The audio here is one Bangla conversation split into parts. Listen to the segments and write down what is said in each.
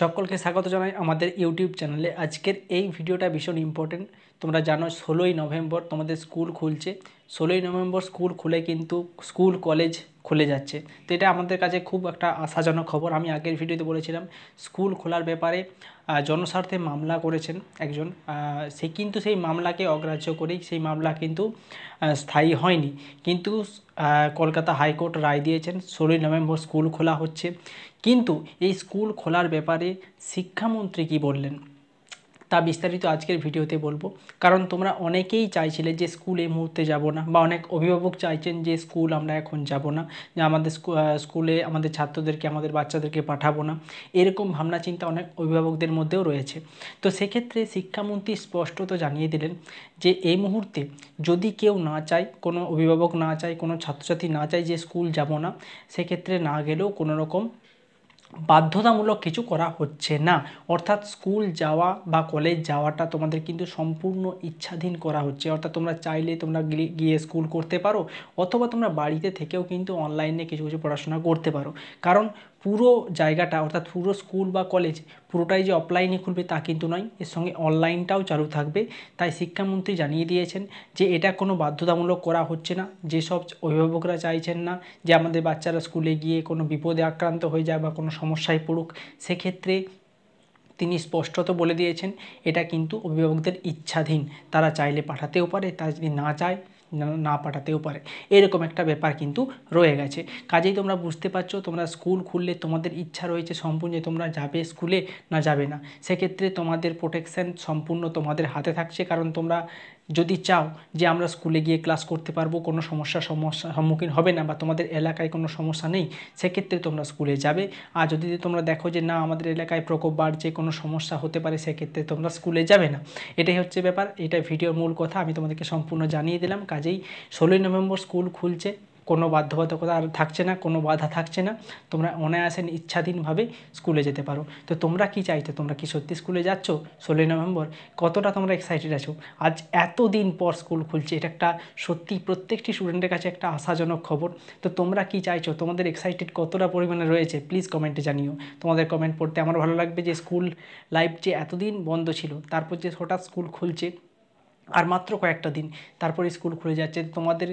সকলকে স্বাগত জানাই আমাদের ইউটিউব চ্যানেলে আজকের এই ভিডিওটা ভীষণ ইম্পর্টেন্ট তোমরা জানো ষোলোই নভেম্বর তোমাদের স্কুল খুলছে ষোলোই নভেম্বর স্কুল খুলে কিন্তু স্কুল কলেজ খুলে যাচ্ছে তো এটা আমাদের কাছে খুব একটা আশাজনক খবর আমি আগের ভিডিওতে বলেছিলাম স্কুল খোলার ব্যাপারে জনস্বার্থে মামলা করেছেন একজন সে কিন্তু সেই মামলাকে অগ্রাহ্য করেই সেই মামলা কিন্তু স্থায়ী হয়নি কিন্তু কলকাতা হাইকোর্ট রায় দিয়েছেন ষোলোই নভেম্বর স্কুল খোলা হচ্ছে কিন্তু এই স্কুল খোলার ব্যাপারে শিক্ষামন্ত্রী কি বললেন তা বিস্তারিত আজকের ভিডিওতে বলবো কারণ তোমরা অনেকেই চাইছিলে যে স্কুল এই মুহূর্তে যাব না বা অনেক অভিভাবক চাইছেন যে স্কুল আমরা এখন যাব না যে আমাদের স্কুলে আমাদের ছাত্রদেরকে আমাদের বাচ্চাদেরকে পাঠাবো না এরকম ভাবনা চিন্তা অনেক অভিভাবকদের মধ্যেও রয়েছে তো সেক্ষেত্রে শিক্ষামন্ত্রী স্পষ্টত জানিয়ে দিলেন যে এই মুহূর্তে যদি কেউ না চায় কোনো অভিভাবক না চায় কোনো ছাত্রছাত্রী না চায় যে স্কুল যাব না সেক্ষেত্রে না গেলেও কোনো রকম বাধ্যতামূলক কিছু করা হচ্ছে না অর্থাৎ স্কুল যাওয়া বা কলেজ যাওয়াটা তোমাদের কিন্তু সম্পূর্ণ ইচ্ছাধীন করা হচ্ছে অর্থাৎ তোমরা চাইলে তোমরা গিয়ে স্কুল করতে পারো অথবা তোমরা বাড়িতে থেকেও কিন্তু অনলাইনে কিছু কিছু পড়াশোনা করতে পারো কারণ পুরো জায়গাটা অর্থাৎ পুরো স্কুল বা কলেজ পুরোটাই যে অফলাইনে খুলবে তা কিন্তু নয় এর সঙ্গে অনলাইনটাও চালু থাকবে তাই শিক্ষামন্ত্রী জানিয়ে দিয়েছেন যে এটা কোনো বাধ্যতামূলক করা হচ্ছে না যেসব অভিভাবকরা চাইছেন না যে আমাদের বাচ্চারা স্কুলে গিয়ে কোনো বিপদে আক্রান্ত হয়ে যায় বা কোনো সমস্যায় পড়ুক সেক্ষেত্রে তিনি স্পষ্টত বলে দিয়েছেন এটা কিন্তু অভিভাবকদের ইচ্ছাধীন তারা চাইলে পাঠাতেও পারে তারা যদি না চায় যেন না পাঠাতেও পারে এরকম একটা ব্যাপার কিন্তু রয়ে গেছে কাজেই তোমরা বুঝতে পারছো তোমরা স্কুল খুললে তোমাদের ইচ্ছা রয়েছে সম্পূর্ণ যে তোমরা যাবে স্কুলে না যাবে না সেক্ষেত্রে তোমাদের প্রোটেকশান সম্পূর্ণ তোমাদের হাতে থাকছে কারণ তোমরা যদি চাও যে আমরা স্কুলে গিয়ে ক্লাস করতে পারবো কোনো সমস্যার সমস্যা সম্মুখীন হবে না বা তোমাদের এলাকায় কোনো সমস্যা নেই সেক্ষেত্রে তোমরা স্কুলে যাবে আর যদি তোমরা দেখো যে না আমাদের এলাকায় প্রকোপ বাড়ছে কোনো সমস্যা হতে পারে সেক্ষেত্রে তোমরা স্কুলে যাবে না এটাই হচ্ছে ব্যাপার এটা ভিডিওর মূল কথা আমি তোমাদেরকে সম্পূর্ণ জানিয়ে দিলাম কাজেই ষোলোই নভেম্বর স্কুল খুলছে কোনো বাধ্যবাধকতা আর থাকছে না কোনো বাধা থাকছে না তোমরা অনায়াসেন ইচ্ছাধীনভাবে স্কুলে যেতে পারো তো তোমরা কি চাইছো তোমরা কি সত্যি স্কুলে যাচ্ছ ষোলোই নভেম্বর কতটা তোমরা এক্সাইটেড আছো আজ এত দিন পর স্কুল খুলছে এটা একটা সত্যি প্রত্যেকটি স্টুডেন্টের কাছে একটা আশাজনক খবর তো তোমরা কি চাইছো তোমাদের এক্সাইটেড কতটা পরিমাণে রয়েছে প্লিজ কমেন্টে জানিও তোমাদের কমেন্ট পড়তে আমার ভালো লাগবে যে স্কুল লাইফ যে এতদিন বন্ধ ছিল তারপর যে হঠাৎ স্কুল খুলছে আর মাত্র কয়েকটা দিন তারপরে স্কুল খুলে যাচ্ছে তোমাদের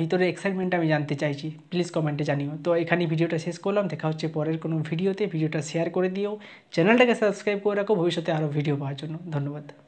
ভিতরে এক্সাইটমেন্ট আমি জানতে চাইছি প্লিজ কমেন্টে জানিও তো এখানে ভিডিওটা শেষ করলাম দেখা হচ্ছে পরের কোনো ভিডিওতে ভিডিওটা শেয়ার করে দিও চ্যানেলটাকে সাবস্ক্রাইব করে রাখো ভবিষ্যতে আরও ভিডিও পাওয়ার জন্য ধন্যবাদ